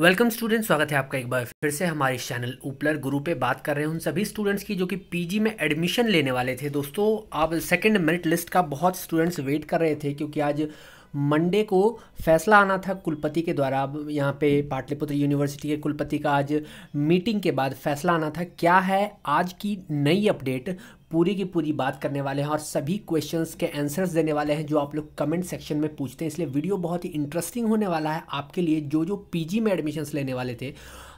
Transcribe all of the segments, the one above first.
welcome student स्वागत है आपका एक बार फिर से हमारे चैनल उपलर गुरु पे बात कर रहे हैं उन सभी स्टूडेंट्स की जो कि पीजी में एडमिशन लेने वाले थे दोस्तों आप सेकंड मेरिट लिस्ट का बहुत स्टूडेंट्स वेट कर रहे थे क्योंकि आज मंडे को फैसला आना था कुलपति के द्वारा अब यहाँ पे पाटलिपुत्र यूनिवर्सिटी के कुलपति का आज मीटिंग के बाद फैसला आना था क्या है आज की नई अपडेट पूरी की पूरी बात करने वाले हैं और सभी क्वेश्चंस के आंसर्स देने वाले हैं जो आप लोग कमेंट सेक्शन में पूछते हैं इसलिए वीडियो बहुत ही इंटरेस्टिंग होने वाला है आपके लिए जो जो पीजी में एडमिशन्स लेने वाले थे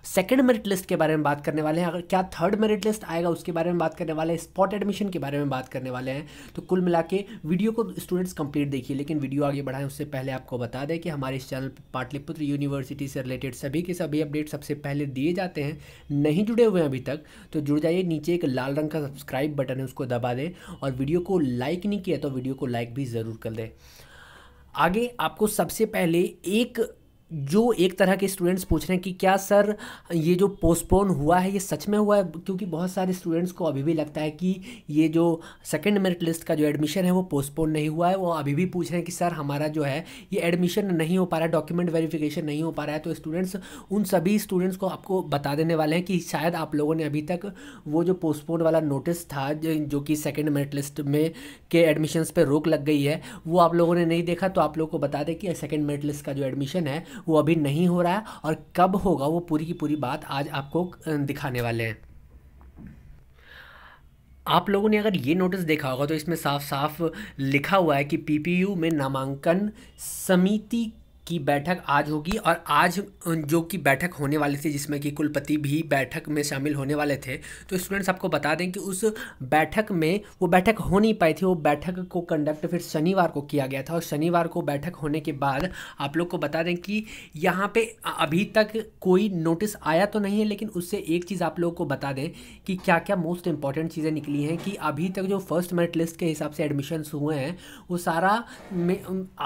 सेकेंड मेरिट लिस्ट के बारे में बात करने वाले हैं अगर क्या थर्ड मेरिट लिस्ट आएगा उसके बारे में बात करने वाले हैं स्पॉट एडमिशन के बारे में बात करने वाले हैं तो कुल मिला के वीडियो को स्टूडेंट्स कंप्लीट देखिए लेकिन वीडियो आगे बढ़ाएं उससे पहले आपको बता दें कि हमारे इस चैनल पर पाटलिपुत्र यूनिवर्सिटी से रिलेटेड सभी के सभी अपडेट सबसे पहले दिए जाते हैं नहीं जुड़े हुए हैं अभी तक तो जुड़ जाइए नीचे एक लाल रंग का सब्सक्राइब बटन है उसको दबा दें और वीडियो को लाइक नहीं किया तो वीडियो को लाइक भी ज़रूर कर दें आगे आपको सबसे पहले एक जो एक तरह के स्टूडेंट्स पूछ रहे हैं कि क्या सर ये जो पोस्टपोन हुआ है ये सच में हुआ है क्योंकि बहुत सारे स्टूडेंट्स को अभी भी लगता है कि ये जो सेकंड मेरिट लिस्ट का जो एडमिशन है वो पोस्टपोन नहीं हुआ है वो अभी भी पूछ रहे हैं कि सर हमारा जो है ये एडमिशन नहीं हो पा रहा है डॉक्यूमेंट वेरीफिकेशन नहीं हो पा रहा है तो स्टूडेंट्स उन सभी स्टूडेंट्स को आपको बता देने वाले हैं कि शायद आप लोगों ने अभी तक वो जो पोस्टपोन वाला नोटिस था जो कि सेकेंड मेरिट लिस्ट में के एडमिशन्स पर रोक लग गई है वो आप लोगों ने नहीं देखा तो आप लोग को बता दें कि सेकेंड मेरिट लिस्ट का जो एडमिशन है वो अभी नहीं हो रहा है और कब होगा वो पूरी की पूरी बात आज आपको दिखाने वाले हैं आप लोगों ने अगर ये नोटिस देखा होगा तो इसमें साफ साफ लिखा हुआ है कि पीपीयू में नामांकन समिति की बैठक आज होगी और आज जो कि बैठक होने वाली थी जिसमें कि कुलपति भी बैठक में शामिल होने वाले थे तो स्टूडेंट्स आपको बता दें कि उस बैठक में वो बैठक हो नहीं पाई थी वो बैठक को कंडक्ट फिर शनिवार को किया गया था और शनिवार को बैठक होने के बाद आप लोग को बता दें कि यहाँ पर अभी तक कोई नोटिस आया तो नहीं है लेकिन उससे एक चीज़ आप लोगों को बता दें कि क्या क्या मोस्ट इंपॉर्टेंट चीज़ें निकली हैं कि अभी तक जो फर्स्ट मेरिट लिस्ट के हिसाब से एडमिशन्स हुए हैं वो सारा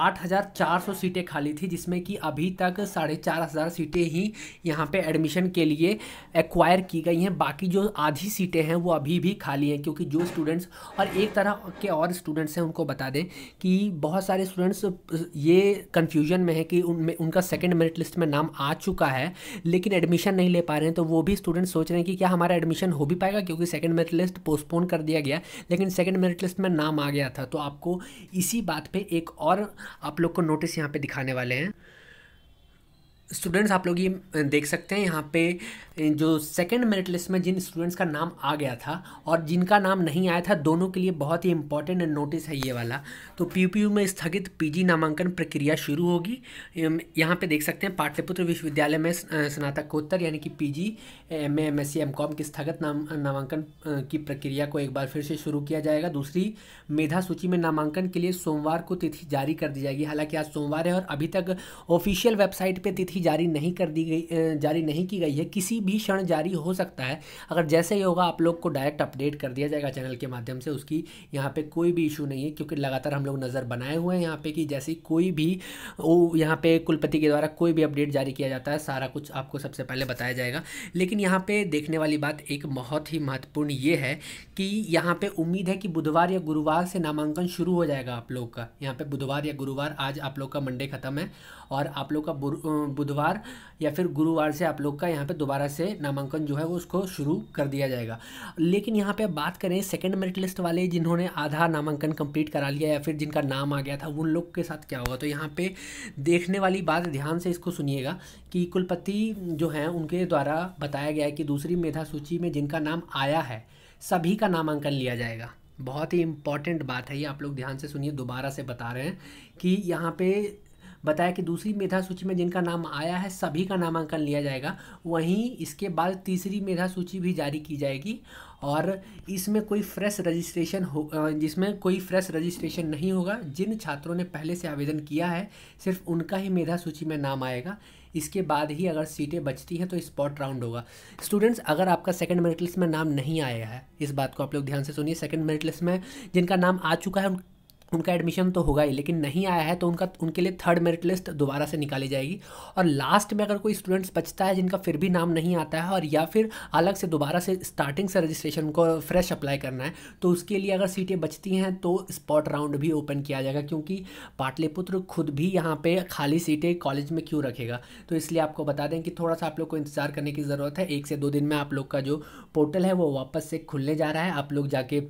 आठ हज़ार चार सौ सीटें खाली थी जिसमें कि अभी तक साढ़े चार हज़ार सीटें ही यहाँ पे एडमिशन के लिए एक्वायर की गई हैं बाकी जो आधी सीटें हैं वो अभी भी खाली हैं क्योंकि जो स्टूडेंट्स और एक तरह के और स्टूडेंट्स हैं उनको बता दें कि बहुत सारे स्टूडेंट्स ये कन्फ्यूजन में है कि उनमें उनका सेकेंड मेरिट लिस्ट में नाम आ चुका है लेकिन एडमिशन नहीं ले पा रहे हैं तो वो भी स्टूडेंट्स सोच रहे हैं कि क्या हमारा एडमिशन हो भी पाएगा क्योंकि सेकेंड मेरिट लिस्ट पोस्टपोन कर दिया गया लेकिन सेकेंड मेरिट लिस्ट में नाम आ गया था तो आपको इसी बात पर एक और आप लोग को नोटिस यहाँ पे दिखाने वाले हैं இருக்கேன் स्टूडेंट्स आप लोग ये देख सकते हैं यहाँ पे जो सेकंड मेरिट लिस्ट में जिन स्टूडेंट्स का नाम आ गया था और जिनका नाम नहीं आया था दोनों के लिए बहुत ही इंपॉर्टेंट नोटिस है ये वाला तो पीपीयू में स्थगित पीजी नामांकन प्रक्रिया शुरू होगी यहाँ पे देख सकते हैं पाठ्यपुत्र विश्वविद्यालय में स्नातकोत्तर यानी कि जी M M S C M com की स्थगित नाम नामांकन की प्रक्रिया को एक बार फिर से शुरू किया जाएगा दूसरी मेधा सूची में नामांकन के लिए सोमवार को तिथि जारी कर दी जाएगी हालाँकि आज सोमवार है और अभी तक ऑफिशियल वेबसाइट पर तिथि तिथि जारी नहीं कर दी गई जारी नहीं की गई है किसी भी क्षण जारी हो सकता है अगर जैसे ही होगा आप लोग को डायरेक्ट अपडेट कर दिया जाएगा चैनल के माध्यम से उसकी यहाँ पे कोई भी इशू नहीं है क्योंकि लगातार हम लोग नज़र बनाए हुए हैं यहाँ पे कि जैसे कोई भी वो यहाँ पे कुलपति के द्वारा कोई भी अपडेट जारी किया जाता है सारा कुछ आपको सबसे पहले बताया जाएगा लेकिन यहाँ पे देखने वाली बात एक बहुत ही महत्वपूर्ण ये है कि यहाँ पर उम्मीद है कि बुधवार या गुरुवार से नामांकन शुरू हो जाएगा आप लोग का यहाँ पे बुधवार या गुरुवार आज आप लोग का मंडे ख़त्म है और आप लोग का बुधवार या फिर गुरुवार से आप लोग का यहाँ पे दोबारा से नामांकन जो है वो उसको शुरू कर दिया जाएगा लेकिन यहाँ पे बात करें सेकंड मेरिट लिस्ट वाले जिन्होंने आधा नामांकन कंप्लीट करा लिया या फिर जिनका नाम आ गया था उन लोग के साथ क्या होगा तो यहाँ पे देखने वाली बात ध्यान से इसको सुनिएगा कि कुलपति जो हैं उनके द्वारा बताया गया है कि दूसरी मेधा सूची में जिनका नाम आया है सभी का नामांकन लिया जाएगा बहुत ही इम्पॉर्टेंट बात है ये आप लोग ध्यान से सुनिए दोबारा से बता रहे हैं कि यहाँ पे बताया कि दूसरी मेधा सूची में जिनका नाम आया है सभी का नामांकन लिया जाएगा वहीं इसके बाद तीसरी मेधा सूची भी जारी की जाएगी और इसमें कोई फ्रेश रजिस्ट्रेशन हो जिसमें कोई फ्रेश रजिस्ट्रेशन नहीं होगा जिन छात्रों ने पहले से आवेदन किया है सिर्फ उनका ही मेधा सूची में नाम आएगा इसके बाद ही अगर सीटें बचती हैं तो स्पॉट राउंड होगा स्टूडेंट्स अगर आपका सेकंड मेरिट लिस्ट में नाम नहीं आया है इस बात को आप लोग ध्यान से सुनिए सेकंड मेरिट लिस्ट में जिनका नाम आ चुका है उनका एडमिशन तो होगा ही लेकिन नहीं आया है तो उनका उनके लिए थर्ड मेरिट लिस्ट दोबारा से निकाली जाएगी और लास्ट में अगर कोई स्टूडेंट्स बचता है जिनका फिर भी नाम नहीं आता है और या फिर अलग से दोबारा से स्टार्टिंग से रजिस्ट्रेशन को फ्रेश अप्लाई करना है तो उसके लिए अगर सीटें बचती हैं तो स्पॉट राउंड भी ओपन किया जाएगा क्योंकि पाटलिपुत्र खुद भी यहाँ पर खाली सीटें कॉलेज में क्यों रखेगा तो इसलिए आपको बता दें कि थोड़ा सा आप लोग को इंतज़ार करने की ज़रूरत है एक से दो दिन में आप लोग का जो पोर्टल है वो वापस से खुलने जा रहा है आप लोग जाके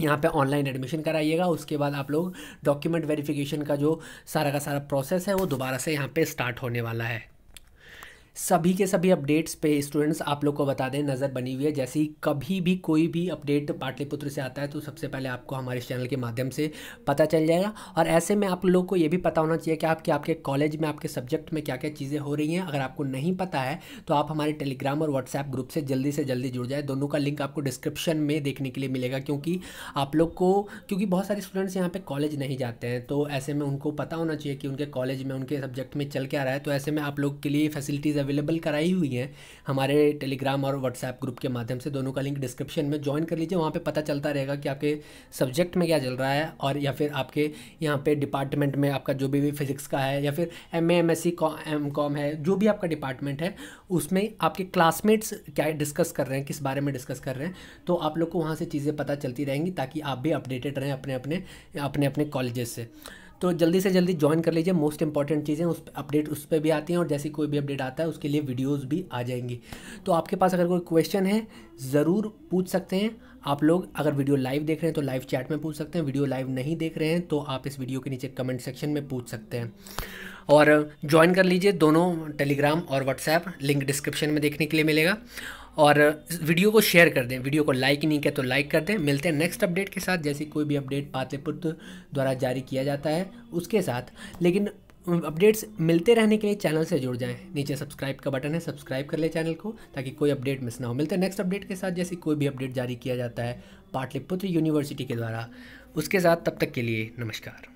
यहाँ पे ऑनलाइन एडमिशन कराइएगा उसके बाद आप लोग डॉक्यूमेंट वेरिफिकेशन का जो सारा का सारा प्रोसेस है वो दोबारा से यहाँ पे स्टार्ट होने वाला है सभी के सभी अपडेट्स पे स्टूडेंट्स आप लोग को बता दें नज़र बनी हुई है जैसे ही कभी भी कोई भी अपडेट पाटलिपुत्र से आता है तो सबसे पहले आपको हमारे चैनल के माध्यम से पता चल जाएगा और ऐसे में आप लोग को ये भी पता होना चाहिए कि आपके आपके कॉलेज में आपके सब्जेक्ट में क्या क्या चीज़ें हो रही हैं अगर आपको नहीं पता है तो आप हमारे टेलीग्राम और व्हाट्सएप ग्रुप से जल्दी से जल्दी जुड़ जाए दोनों का लिंक आपको डिस्क्रिप्शन में देखने के लिए मिलेगा क्योंकि आप लोग को क्योंकि बहुत सारे स्टूडेंट्स यहाँ पर कॉलेज नहीं जाते हैं तो ऐसे में उनको पता होना चाहिए कि उनके कॉलेज में उनके सब्जेक्ट में चल क्या रहा है तो ऐसे में आप लोग के लिए फैसिलिटीज़ अवेलेबल कराई हुई हैं हमारे टेलीग्राम और व्हाट्सएप ग्रुप के माध्यम से दोनों का लिंक डिस्क्रिप्शन में ज्वाइन कर लीजिए वहाँ पर पता चलता रहेगा कि आपके सब्जेक्ट में क्या चल रहा है और या फिर आपके यहाँ पर डिपार्टमेंट में आपका जो भी फिजिक्स का है या फिर M A M S C M com है जो भी आपका डिपार्टमेंट है उसमें आपके क्लासमेट्स क्या डिस्कस कर रहे हैं किस बारे में डिस्कस कर रहे हैं तो आप लोग को वहाँ से चीज़ें पता चलती रहेंगी ताकि आप भी अपडेटेड रहें अपने अपने अपने अपने कॉलेजेस से तो जल्दी से जल्दी ज्वाइन कर लीजिए मोस्ट इंपॉर्टेंट चीज़ें उस अपडेट उस पर भी आती हैं और जैसी कोई भी अपडेट आता है उसके लिए वीडियोज़ भी आ जाएंगी तो आपके पास अगर कोई क्वेश्चन है ज़रूर पूछ सकते हैं आप लोग अगर वीडियो लाइव देख रहे हैं तो लाइव चैट में पूछ सकते हैं वीडियो लाइव नहीं देख रहे हैं तो आप इस वीडियो के नीचे कमेंट सेक्शन में पूछ सकते हैं और ज्वाइन कर लीजिए दोनों टेलीग्राम और व्हाट्सएप लिंक डिस्क्रिप्शन में देखने के लिए मिलेगा और वीडियो को शेयर कर दें वीडियो को लाइक नहीं किया तो लाइक कर दें मिलते हैं नेक्स्ट अपडेट के साथ जैसे कोई भी अपडेट पाटलिपुत्र द्वारा जारी किया जाता है उसके साथ लेकिन अपडेट्स मिलते रहने के लिए चैनल से जुड़ जाएं नीचे सब्सक्राइब का बटन है सब्सक्राइब कर ले चैनल को ताकि कोई अपडेट मिस ना हो मिलते हैं नेक्स्ट अपडेट के साथ जैसे कोई भी अपडेट जारी किया जाता है पाटलिपुत्र यूनिवर्सिटी के द्वारा उसके साथ तब तक के लिए नमस्कार